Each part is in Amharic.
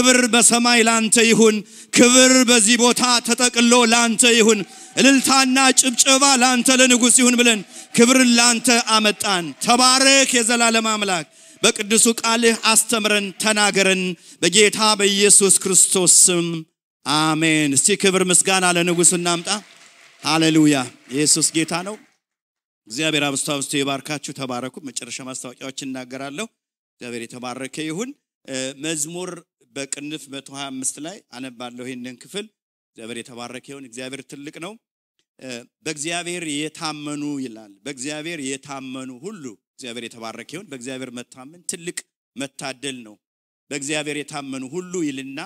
ክብር በሰማይ ላንተ ይሁን። ክብር በዚህ ቦታ ተጠቅሎ ላንተ ይሁን። እልልታና ጭብጨባ ላንተ ለንጉሥ ይሁን ብለን ክብርን ላንተ አመጣን። ተባረክ የዘላለም አምላክ። በቅዱሱ ቃልህ አስተምረን፣ ተናገረን። በጌታ በኢየሱስ ክርስቶስ ስም አሜን። እስቲ ክብር ምስጋና ለንጉሥ እናምጣ። ሃሌሉያ! ኢየሱስ ጌታ ነው። እግዚአብሔር አብስቶ አብስቶ ይባርካችሁ። ተባረኩ። መጨረሻ ማስታወቂያዎች እናገራለሁ። እግዚአብሔር የተባረከ ይሁን። መዝሙር በቅንፍ 125 ላይ አነባለሁ ይህንን ክፍል። እግዚአብሔር የተባረከ ይሁን። እግዚአብሔር ትልቅ ነው። በእግዚአብሔር የታመኑ ይላል። በእግዚአብሔር የታመኑ ሁሉ እግዚአብሔር የተባረከ ይሁን። በእግዚአብሔር መታመን ትልቅ መታደል ነው። በእግዚአብሔር የታመኑ ሁሉ ይልና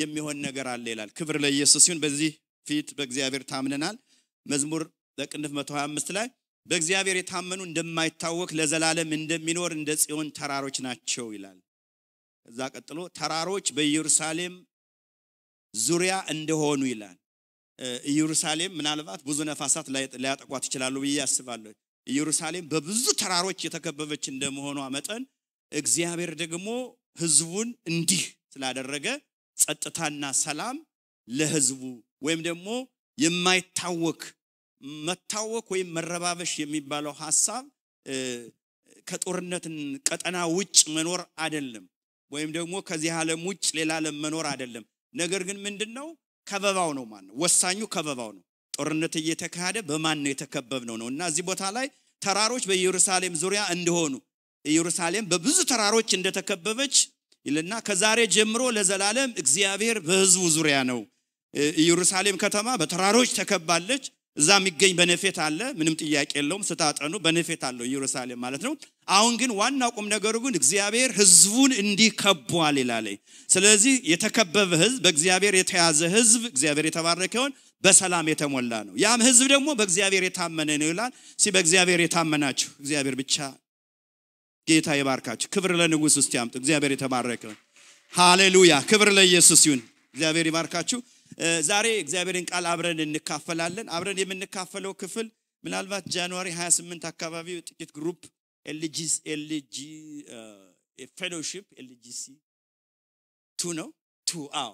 የሚሆን ነገር አለ ይላል። ክብር ለኢየሱስ ይሁን። በዚህ ፊት በእግዚአብሔር ታምነናል። መዝሙር በቅንፍ 125 ላይ በእግዚአብሔር የታመኑ እንደማይታወክ ለዘላለም እንደሚኖር እንደ ጽዮን ተራሮች ናቸው ይላል። እዛ ቀጥሎ ተራሮች በኢየሩሳሌም ዙሪያ እንደሆኑ ይላል። ኢየሩሳሌም ምናልባት ብዙ ነፋሳት ሊያጠቋት ይችላሉ ብዬ አስባለሁ። ኢየሩሳሌም በብዙ ተራሮች የተከበበች እንደመሆኗ መጠን እግዚአብሔር ደግሞ ህዝቡን እንዲህ ስላደረገ ጸጥታና ሰላም ለህዝቡ ወይም ደግሞ የማይታወክ መታወክ ወይም መረባበሽ የሚባለው ሀሳብ ከጦርነት ቀጠና ውጭ መኖር አይደለም። ወይም ደግሞ ከዚህ ዓለም ውጭ ሌላ ዓለም መኖር አይደለም ነገር ግን ምንድን ነው ከበባው ነው ማለት ነው ወሳኙ ከበባው ነው ጦርነት እየተካሄደ በማን ነው የተከበብነው ነው እና እዚህ ቦታ ላይ ተራሮች በኢየሩሳሌም ዙሪያ እንደሆኑ ኢየሩሳሌም በብዙ ተራሮች እንደተከበበች ይልና ከዛሬ ጀምሮ ለዘላለም እግዚአብሔር በህዝቡ ዙሪያ ነው ኢየሩሳሌም ከተማ በተራሮች ተከባለች እዛ የሚገኝ በነፌት አለ ምንም ጥያቄ የለውም ስታጠኑ በነፌት አለው ኢየሩሳሌም ማለት ነው አሁን ግን ዋና ቁም ነገሩ ግን እግዚአብሔር ህዝቡን እንዲህ ከቧል ይላል። ስለዚህ የተከበበ ህዝብ፣ በእግዚአብሔር የተያዘ ህዝብ እግዚአብሔር የተባረከውን በሰላም የተሞላ ነው። ያም ህዝብ ደግሞ በእግዚአብሔር የታመነ ነው ይላል። ሲ በእግዚአብሔር የታመናችሁ እግዚአብሔር ብቻ ጌታ ይባርካችሁ። ክብር ለንጉሥ ውስጥ ያምጡ። እግዚአብሔር የተባረከ ሃሌሉያ። ክብር ለኢየሱስ ይሁን። እግዚአብሔር ይባርካችሁ። ዛሬ እግዚአብሔርን ቃል አብረን እንካፈላለን። አብረን የምንካፈለው ክፍል ምናልባት ጃንዋሪ 28 አካባቢ ጥቂት ግሩፕ ኤልጂሲ ኤልጂ ፌሎሺፕ ኤልጂሲ ቱ ነው ቱ አዎ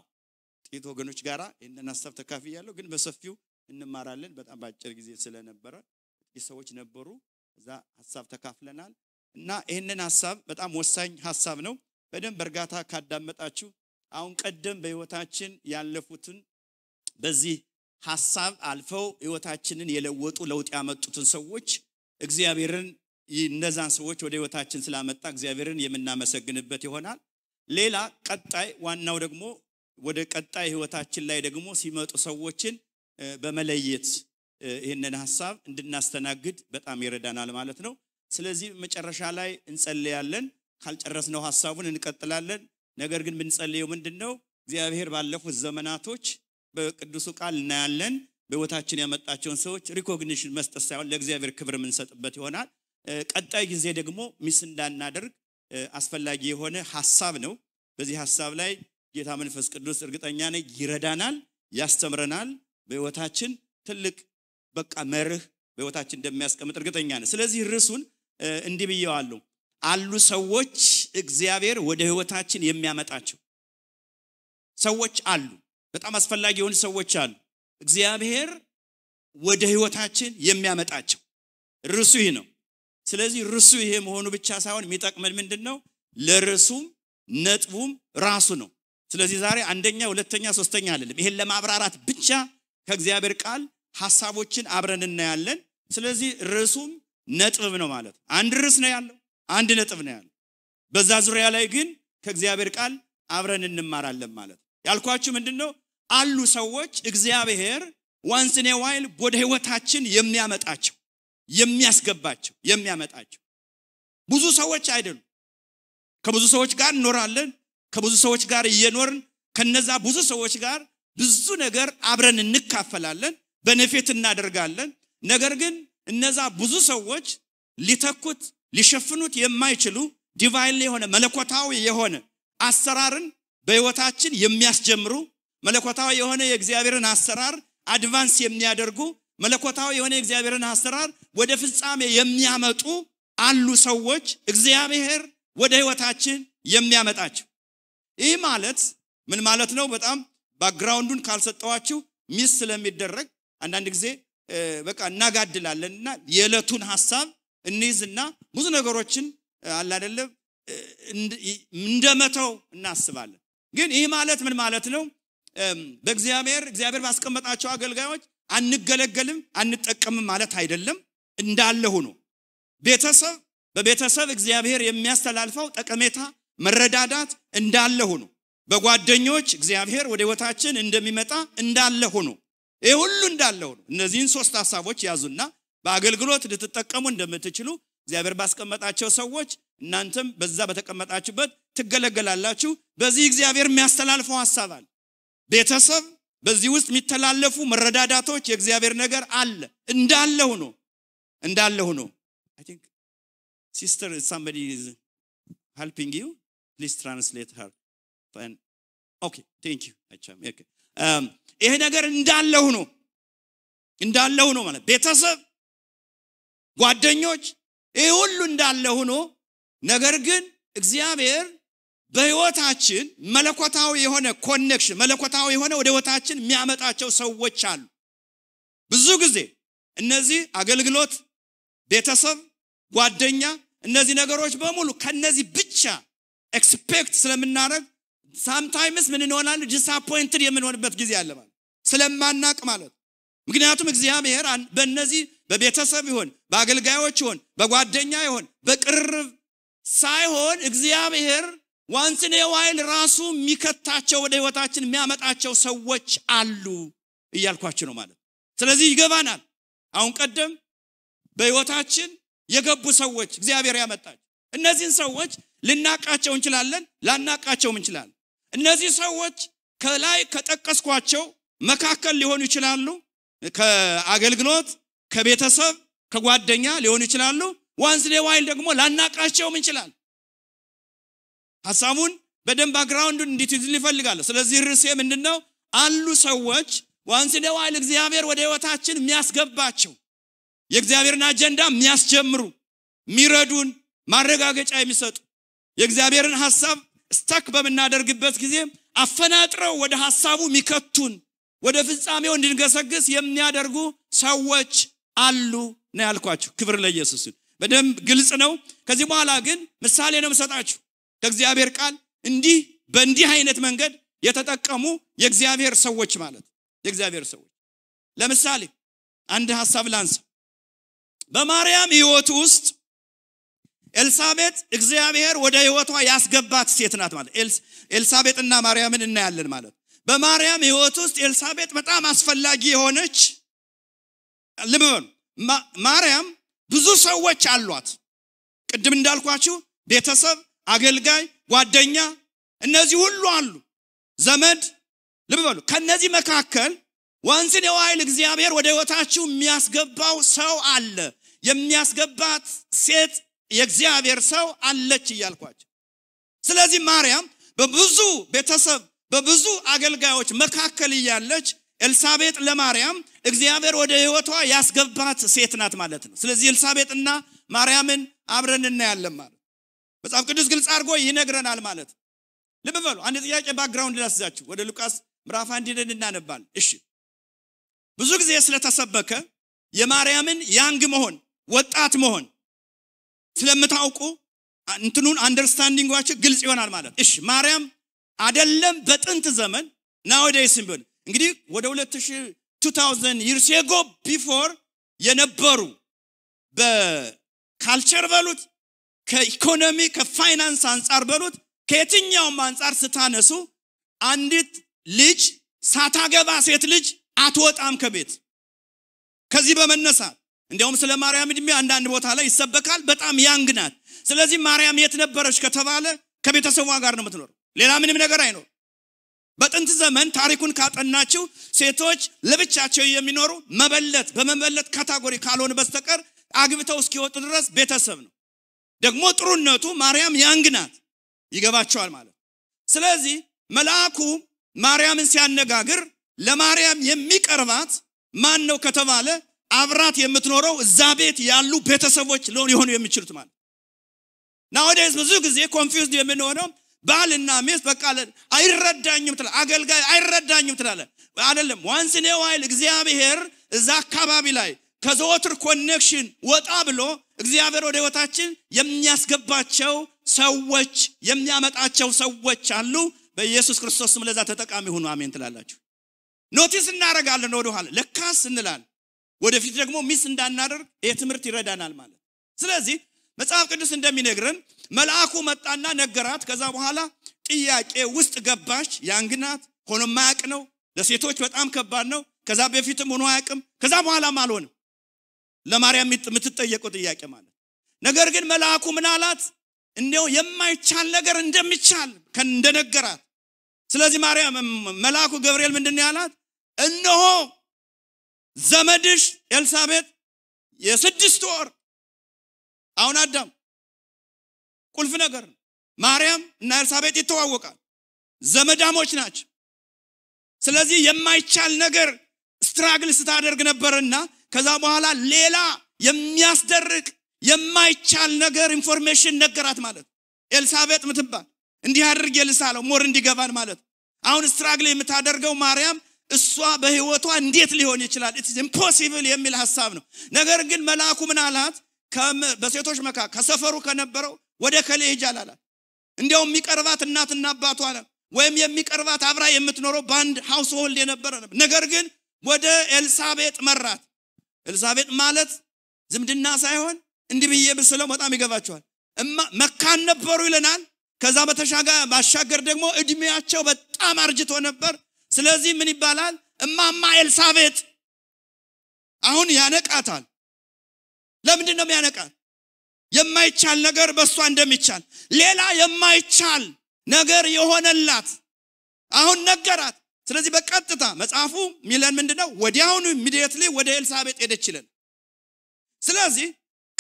ጥቂት ወገኖች ጋራ ይህንን ሀሳብ ተካፍያለሁ፣ ግን በሰፊው እንማራለን። በጣም በአጭር ጊዜ ስለነበረ ጥቂት ሰዎች ነበሩ፣ እዛ ሀሳብ ተካፍለናል እና ይህንን ሀሳብ በጣም ወሳኝ ሀሳብ ነው። በደንብ እርጋታ ካዳመጣችሁ አሁን ቀደም በህይወታችን ያለፉትን በዚህ ሀሳብ አልፈው ህይወታችንን የለወጡ ለውጥ ያመጡትን ሰዎች እግዚአብሔርን እነዛን ሰዎች ወደ ህይወታችን ስላመጣ እግዚአብሔርን የምናመሰግንበት ይሆናል። ሌላ ቀጣይ ዋናው ደግሞ ወደ ቀጣይ ህይወታችን ላይ ደግሞ ሲመጡ ሰዎችን በመለየት ይህንን ሀሳብ እንድናስተናግድ በጣም ይረዳናል ማለት ነው። ስለዚህ መጨረሻ ላይ እንጸልያለን። ካልጨረስነው ሀሳቡን እንቀጥላለን። ነገር ግን ምንጸልየው ምንድን ነው? እግዚአብሔር ባለፉት ዘመናቶች በቅዱሱ ቃል እናያለን። በህይወታችን ያመጣቸውን ሰዎች ሪኮግኒሽን መስጠት ሳይሆን ለእግዚአብሔር ክብር የምንሰጥበት ይሆናል። ቀጣይ ጊዜ ደግሞ ሚስ እንዳናደርግ አስፈላጊ የሆነ ሀሳብ ነው። በዚህ ሀሳብ ላይ ጌታ መንፈስ ቅዱስ እርግጠኛ ነ ይረዳናል፣ ያስተምረናል። በህይወታችን ትልቅ በቃ መርህ በህይወታችን እንደሚያስቀምጥ እርግጠኛ ነው ስለዚህ ርዕሱን እንዲህ ብየዋሉ አሉ ሰዎች እግዚአብሔር ወደ ህይወታችን የሚያመጣቸው ሰዎች አሉ። በጣም አስፈላጊ የሆኑ ሰዎች አሉ እግዚአብሔር ወደ ህይወታችን የሚያመጣቸው ርዕሱ ይህ ነው። ስለዚህ ርሱ ይሄ መሆኑ ብቻ ሳይሆን የሚጠቅመን ምንድን ነው ለርሱም ነጥቡም ራሱ ነው ስለዚህ ዛሬ አንደኛ ሁለተኛ ሶስተኛ አይደለም ይሄን ለማብራራት ብቻ ከእግዚአብሔር ቃል ሀሳቦችን አብረን እናያለን ስለዚህ ርዕሱም ነጥብ ነው ማለት አንድ ርዕስ ነው ያለው አንድ ነጥብ ነው ያለው በዛ ዙሪያ ላይ ግን ከእግዚአብሔር ቃል አብረን እንማራለን ማለት ያልኳችሁ ምንድን ነው አሉ ሰዎች እግዚአብሔር ዋንስኔ ዋይል ወደ ህይወታችን የሚያመጣቸው የሚያስገባቸው የሚያመጣቸው ብዙ ሰዎች አይደሉ ከብዙ ሰዎች ጋር እኖራለን ከብዙ ሰዎች ጋር እየኖርን ከነዛ ብዙ ሰዎች ጋር ብዙ ነገር አብረን እንካፈላለን በነፌት እናደርጋለን ነገር ግን እነዛ ብዙ ሰዎች ሊተኩት ሊሸፍኑት የማይችሉ ዲቫይን የሆነ መለኮታዊ የሆነ አሰራርን በህይወታችን የሚያስጀምሩ መለኮታዊ የሆነ የእግዚአብሔርን አሰራር አድቫንስ የሚያደርጉ መለኮታዊ የሆነ የእግዚአብሔርን አሰራር ወደ ፍጻሜ የሚያመጡ አሉ ሰዎች እግዚአብሔር ወደ ህይወታችን የሚያመጣቸው። ይህ ማለት ምን ማለት ነው? በጣም ባክግራውንዱን ካልሰጠዋችሁ ሚስ ስለሚደረግ አንዳንድ ጊዜ በቃ እናጋድላለን እና የዕለቱን ሀሳብ እንይዝና ብዙ ነገሮችን አላደለም እንደመተው እናስባለን። ግን ይህ ማለት ምን ማለት ነው? በእግዚአብሔር እግዚአብሔር ባስቀመጣቸው አገልጋዮች አንገለገልም፣ አንጠቀምም ማለት አይደለም። እንዳለ ሆኖ ቤተሰብ በቤተሰብ እግዚአብሔር የሚያስተላልፈው ጠቀሜታ፣ መረዳዳት እንዳለ ሆኖ በጓደኞች እግዚአብሔር ወደ ህይወታችን እንደሚመጣ እንዳለ ሆኖ ይህ ሁሉ እንዳለ ሆኖ እነዚህን ሶስት ሀሳቦች ያዙና በአገልግሎት ልትጠቀሙ እንደምትችሉ እግዚአብሔር ባስቀመጣቸው ሰዎች እናንተም በዛ በተቀመጣችሁበት ትገለገላላችሁ። በዚህ እግዚአብሔር የሚያስተላልፈው ሀሳብ አለ። ቤተሰብ በዚህ ውስጥ የሚተላለፉ መረዳዳቶች የእግዚአብሔር ነገር አለ እንዳለ ሆኖ እንዳለ ሆኖ ሲስተር ሳምበዲ ሄልፒንግ ዩ ፕሊስ ትራንስሌት ሀር ይሄ ነገር እንዳለ ሆኖ እንዳለ ሆኖ ማለት ቤተሰብ ጓደኞች ይህ ሁሉ እንዳለ ሆኖ ነገር ግን እግዚአብሔር በህይወታችን መለኮታዊ የሆነ ኮኔክሽን መለኮታዊ የሆነ ወደ ህይወታችን የሚያመጣቸው ሰዎች አሉ ብዙ ጊዜ እነዚህ አገልግሎት ቤተሰብ ጓደኛ እነዚህ ነገሮች በሙሉ ከነዚህ ብቻ ኤክስፔክት ስለምናደረግ ሳምታይምስ ምን እንሆናል ዲስአፖይንትድ የምንሆንበት ጊዜ አለ ማለት ስለማናቅ ማለት ምክንያቱም እግዚአብሔር በእነዚህ በቤተሰብ ይሆን በአገልጋዮች ይሆን በጓደኛ ይሆን በቅርብ ሳይሆን እግዚአብሔር ዋንስ ኔ ዋይል ራሱ የሚከታቸው ወደ ህይወታችን የሚያመጣቸው ሰዎች አሉ እያልኳችሁ ነው ማለት ስለዚህ ይገባናል አሁን ቀደም በህይወታችን የገቡ ሰዎች እግዚአብሔር ያመጣቸው እነዚህን ሰዎች ልናቃቸው እንችላለን ላናቃቸውም እንችላለን እነዚህ ሰዎች ከላይ ከጠቀስኳቸው መካከል ሊሆኑ ይችላሉ ከአገልግሎት ከቤተሰብ ከጓደኛ ሊሆኑ ይችላሉ ዋንስ ኔ ዋይል ደግሞ ላናቃቸውም እንችላል ሀሳቡን በደንብ ባክግራውንዱን እንዲትል ይፈልጋለሁ። ስለዚህ ርዕሴ ምንድን ነው? አሉ ሰዎች ዋንስ ደዋይል እግዚአብሔር ወደ ህይወታችን የሚያስገባቸው የእግዚአብሔርን አጀንዳ የሚያስጀምሩ የሚረዱን፣ ማረጋገጫ የሚሰጡ የእግዚአብሔርን ሀሳብ ስተክ በምናደርግበት ጊዜ አፈናጥረው ወደ ሀሳቡ የሚከቱን ወደ ፍጻሜው እንድንገሰግስ የሚያደርጉ ሰዎች አሉ ነው ያልኳችሁ። ክብር ለኢየሱስን በደንብ ግልጽ ነው። ከዚህ በኋላ ግን ምሳሌ ነው ምሰጣችሁ ከእግዚአብሔር ቃል እንዲህ በእንዲህ አይነት መንገድ የተጠቀሙ የእግዚአብሔር ሰዎች ማለት የእግዚአብሔር ሰዎች ለምሳሌ አንድ ሀሳብ ላንሳ በማርያም ህይወት ውስጥ ኤልሳቤጥ እግዚአብሔር ወደ ህይወቷ ያስገባት ሴት ናት ማለት እና ማርያምን እናያለን ማለት በማርያም ህይወት ውስጥ ኤልሳቤጥ በጣም አስፈላጊ የሆነች ልብበን ማርያም ብዙ ሰዎች አሏት ቅድም እንዳልኳችሁ ቤተሰብ አገልጋይ፣ ጓደኛ፣ እነዚህ ሁሉ አሉ። ዘመድ ልብ በሉ። ከነዚህ መካከል ወንዝን የዋይል እግዚአብሔር ወደ ህይወታችሁ የሚያስገባው ሰው አለ፣ የሚያስገባት ሴት የእግዚአብሔር ሰው አለች እያልኳቸው። ስለዚህ ማርያም በብዙ ቤተሰብ በብዙ አገልጋዮች መካከል እያለች ኤልሳቤጥ ለማርያም እግዚአብሔር ወደ ህይወቷ ያስገባት ሴት ናት ማለት ነው። ስለዚህ ኤልሳቤጥና ማርያምን አብረን እናያለን ማለት መጽሐፍ ቅዱስ ግልጽ አድርጎ ይነግረናል ማለት ልብ በሉ አንድ ጥያቄ ባክግራውንድ ላስዛችሁ ወደ ሉቃስ ምራፍ አንድ ሄደን እናነባል እሺ ብዙ ጊዜ ስለተሰበከ የማርያምን ያንግ መሆን ወጣት መሆን ስለምታውቁ እንትኑን አንደርስታንዲንጓቸው ግልጽ ይሆናል ማለት እሺ ማርያም አደለም በጥንት ዘመን ናወደይስም ቢሆን እንግዲህ ወደ 2000 ይርሴጎ ቢፎር የነበሩ በካልቸር በሉት ከኢኮኖሚ ከፋይናንስ አንጻር በሉት ከየትኛውም አንጻር ስታነሱ አንዲት ልጅ ሳታገባ ሴት ልጅ አትወጣም ከቤት ከዚህ በመነሳት እንዲያውም ስለ ማርያም እድሜ አንዳንድ ቦታ ላይ ይሰበካል በጣም ያንግ ናት ስለዚህ ማርያም የት ነበረች ከተባለ ከቤተሰቧ ጋር ነው የምትኖር ሌላ ምንም ነገር አይኖር በጥንት ዘመን ታሪኩን ካጠናችው ሴቶች ለብቻቸው የሚኖሩ መበለት በመበለት ካታጎሪ ካልሆነ በስተቀር አግብተው እስኪወጡ ድረስ ቤተሰብ ነው ደግሞ ጥሩነቱ ማርያም ያንግ ናት ይገባቸዋል ማለት ስለዚህ መልአኩ ማርያምን ሲያነጋግር ለማርያም የሚቀርባት ማን ነው ከተባለ አብራት የምትኖረው እዛ ቤት ያሉ ቤተሰቦች ሊሆኑ የሚችሉት ማለት ናወዴስ ብዙ ጊዜ ኮንፊውዝድ የምንሆነው ባልና ሚስት በቃ አይረዳኝም ትላል አገልጋይ አይረዳኝም ትላለ አይደለም ዋንስ ዋይል እግዚአብሔር እዛ አካባቢ ላይ ከዘወትር ኮኔክሽን ወጣ ብሎ እግዚአብሔር ወደ ህይወታችን የሚያስገባቸው ሰዎች የሚያመጣቸው ሰዎች አሉ በኢየሱስ ክርስቶስ ስም ለዛ ተጠቃሚ ሁኑ አሜን ትላላችሁ ኖቲስ ወደ ኋላ ለካስ እንላል ወደፊት ደግሞ ሚስ እንዳናደርግ ይህ ትምህርት ይረዳናል ማለት ስለዚህ መጽሐፍ ቅዱስ እንደሚነግረን መልአኩ መጣና ነገራት ከዛ በኋላ ጥያቄ ውስጥ ገባች ያንግናት ሆኖ ማያቅ ነው ለሴቶች በጣም ከባድ ነው ከዛ በፊትም ሆኖ አያቅም ከዛ በኋላም አልሆንም ለማርያም የምትጠየቀው ጥያቄ ማለት ነገር ግን መልአኩ ምን አላት እንዲው የማይቻል ነገር እንደሚቻል እንደነገራት ስለዚህ ማርያም መልአኩ ገብርኤል ምንድን ያላት እነሆ ዘመድሽ ኤልሳቤጥ የስድስት ወር አሁን አዳም ቁልፍ ነገር ማርያም እና ኤልሳቤጥ ይተዋወቃል ዘመዳሞች ናቸው ስለዚህ የማይቻል ነገር ስትራግል ስታደርግ ነበርና ከዛ በኋላ ሌላ የሚያስደርግ የማይቻል ነገር ኢንፎርሜሽን ነገራት ማለት ኤልሳቤጥ ምትባል እንዲህ አድርግ የልሳ ሞር እንዲገባን ማለት አሁን ስትራግል የምታደርገው ማርያም እሷ በህይወቷ እንዴት ሊሆን ይችላል ኢምፖሲብል የሚል ሀሳብ ነው ነገር ግን መልአኩ ምን አላት በሴቶች መካ ከሰፈሩ ከነበረው ወደ ከሌ ሂጅ እንዲያውም የሚቀርባት እናትና አባቷ አለ ወይም የሚቀርባት አብራ የምትኖረው በአንድ ሀውስ ሆልድ የነበረ ነበር ነገር ግን ወደ ኤልሳቤጥ መራት ኤልሳቤጥ ማለት ዝምድና ሳይሆን እንዲህ ብዬ ብስለው በጣም ይገባቸዋል መካን ነበሩ ይለናል ከዛ በተሻጋ ባሻገር ደግሞ እድሜያቸው በጣም አርጅቶ ነበር ስለዚህ ምን ይባላል እማማ ኤልሳቤጥ አሁን ያነቃታል ለምንድን ነው የሚያነቃት የማይቻል ነገር በእሷ እንደሚቻል ሌላ የማይቻል ነገር የሆነላት አሁን ነገራት ስለዚህ በቀጥታ መጽሐፉ ሚለን ምንድነው ወዲያውኑ ሚዲየትሊ ወደ ኤልሳቤጥ ሄደች ይለን ስለዚህ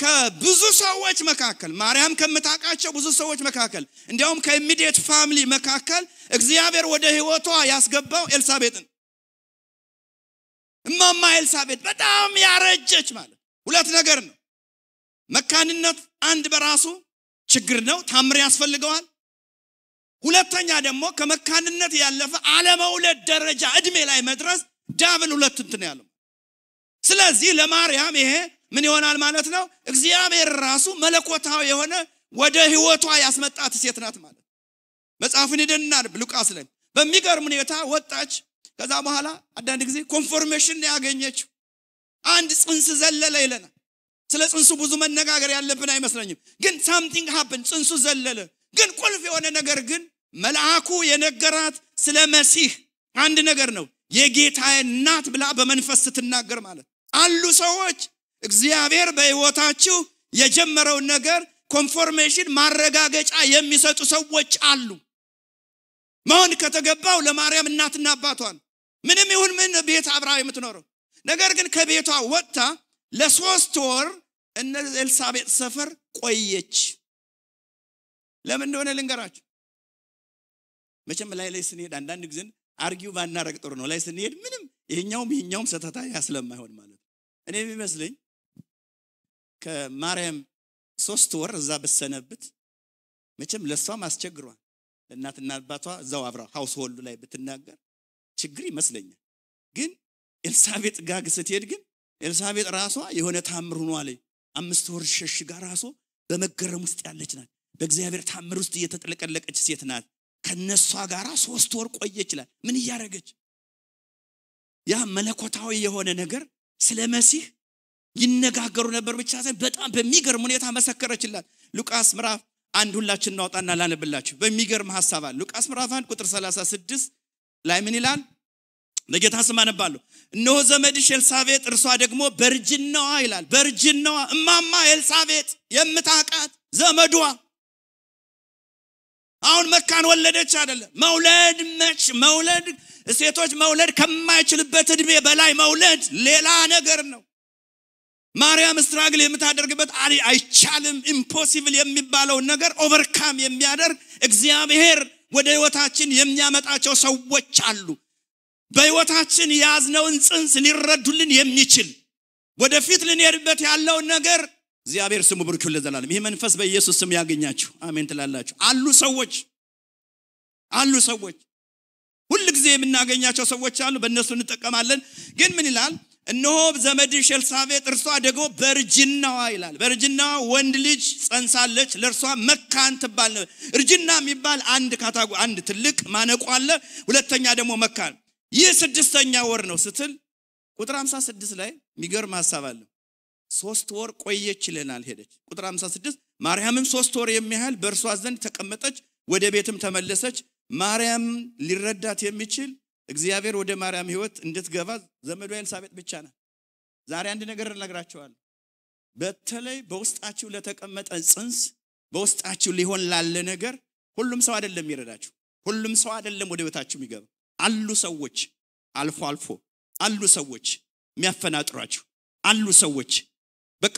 ከብዙ ሰዎች መካከል ማርያም ከምታውቃቸው ብዙ ሰዎች መካከል እንዲያውም ከኢሚዲየት ፋሚሊ መካከል እግዚአብሔር ወደ ህይወቷ ያስገባው ኤልሳቤጥን እማማ ኤልሳቤጥ በጣም ያረጀች ማለት ሁለት ነገር ነው መካንነት አንድ በራሱ ችግር ነው ታምር ያስፈልገዋል ሁለተኛ ደግሞ ከመካንነት ያለፈ አለመውለድ ደረጃ እድሜ ላይ መድረስ ዳብል ሁለት እንትን ያለው ስለዚህ ለማርያም ይሄ ምን ይሆናል ማለት ነው እግዚአብሔር ራሱ መለኮታዊ የሆነ ወደ ህይወቷ ያስመጣት ሴት ናት ማለት መጽሐፍን ሄደናል ሉቃስ ላይ በሚገርም ሁኔታ ወጣች ከዛ በኋላ አንዳንድ ጊዜ ኮንፎርሜሽን ያገኘችው አንድ ጽንስ ዘለለ ይለናል ስለ ጽንሱ ብዙ መነጋገር ያለብን አይመስለኝም ግን ሳምቲንግ ሀብን ጽንሱ ዘለለ ግን ቁልፍ የሆነ ነገር ግን መልአኩ የነገራት ስለ መሲህ አንድ ነገር ነው የጌታ እናት ብላ በመንፈስ ስትናገር ማለት አሉ ሰዎች እግዚአብሔር በህይወታችሁ የጀመረውን ነገር ኮንፎርሜሽን ማረጋገጫ የሚሰጡ ሰዎች አሉ መሆን ከተገባው ለማርያም እናትና አባቷን ምንም ይሁን ምን ቤት አብራ የምትኖረው ነገር ግን ከቤቷ ወጥታ ለሶስት ወር እነ ኤልሳቤጥ ሰፈር ቆየች ለምን እንደሆነ ልንገራችሁ። መቼም ላይ ላይ ስንሄድ አንዳንድ ጊዜ አርጊው ባናረግ ጥሩ ነው። ላይ ስንሄድ ምንም ይሄኛውም ይሄኛውም ሰተታ ስለማይሆን ማለት ነው። እኔ የሚመስለኝ ከማርያም ሶስት ወር እዛ ብሰነብት መቼም ለእሷም አስቸግሯል። ለእናትና አባቷ እዛው አብራ ሀውስሆልዱ ላይ ብትናገር ችግር ይመስለኛል። ግን ኤልሳቤጥ ጋግ ስትሄድ ግን ኤልሳቤጥ ራሷ የሆነ ታምር ሆኗ አምስት ወር ሸሽጋ ራሷ በመገረም ውስጥ ያለች ናት። በእግዚአብሔር ታምር ውስጥ እየተጠለቀለቀች ሴት ናት ከነሷ ጋር ሶስት ወር ቆየ ይችላል ምን እያደረገች ያ መለኮታዊ የሆነ ነገር ስለ መሲህ ይነጋገሩ ነበር ብቻ ሳይሆን በጣም በሚገርም ሁኔታ መሰከረችላት ሉቃስ ምዕራፍ አንድ ሁላችን እናውጣና ላነብላችሁ በሚገርም ሀሳብ አለ ሉቃስ ምራፍ አንድ ቁጥር 36 ላይ ምን ይላል በጌታ ስም አነባለሁ እነሆ ዘመድሽ ኤልሳቤጥ እርሷ ደግሞ በርጅናዋ ይላል በእርጅናዋ እማማ ኤልሳቤጥ የምታቃት ዘመዷ አሁን መካን ወለደች አይደለም መውለድ መች መውለድ ሴቶች መውለድ ከማይችልበት እድሜ በላይ መውለድ ሌላ ነገር ነው ማርያም ስትራግል የምታደርግበት አይቻልም ኢምፖሲብል የሚባለውን ነገር ኦቨርካም የሚያደርግ እግዚአብሔር ወደ ህይወታችን የሚያመጣቸው ሰዎች አሉ በህይወታችን የያዝነውን ጽንስ ሊረዱልን የሚችል ወደፊት ልንሄድበት ያለውን ነገር እግዚአብሔር ስሙ ብርክ ለዘላለም ይህ መንፈስ በኢየሱስ ስም ያገኛችሁ አሜን ትላላችሁ አሉ ሰዎች አሉ ሰዎች ሁል ጊዜ የምናገኛቸው ሰዎች አሉ በእነሱ እንጠቀማለን ግን ምን ይላል እነሆ ዘመድሽ ኤልሳቤጥ እርሷ ደግሞ በእርጅናዋ ይላል በእርጅናዋ ወንድ ልጅ ጸንሳለች ለእርሷ መካን ትባል ነበር እርጅና የሚባል አንድ ካታጎ አንድ ትልቅ ማነቆ አለ ሁለተኛ ደግሞ መካን ይህ ስድስተኛ ወር ነው ስትል ቁጥር 56 ላይ የሚገርም ሀሳብ አለው ሶስት ወር ቆየች ይለናል። ሄደች ቁጥር 56 ማርያምም ሶስት ወር የሚያህል በእርሷ ዘንድ ተቀመጠች፣ ወደ ቤትም ተመለሰች። ማርያም ሊረዳት የሚችል እግዚአብሔር ወደ ማርያም ህይወት እንድትገባ ዘመዷ ኤልሳቤጥ ብቻ ነ። ዛሬ አንድ ነገር እነግራቸዋለሁ። በተለይ በውስጣችሁ ለተቀመጠ ጽንስ፣ በውስጣችሁ ሊሆን ላለ ነገር ሁሉም ሰው አይደለም የሚረዳችሁ። ሁሉም ሰው አይደለም ወደ ቤታችሁ የሚገባ። አሉ ሰዎች አልፎ አልፎ አሉ ሰዎች የሚያፈናጥሯችሁ አሉ ሰዎች በቃ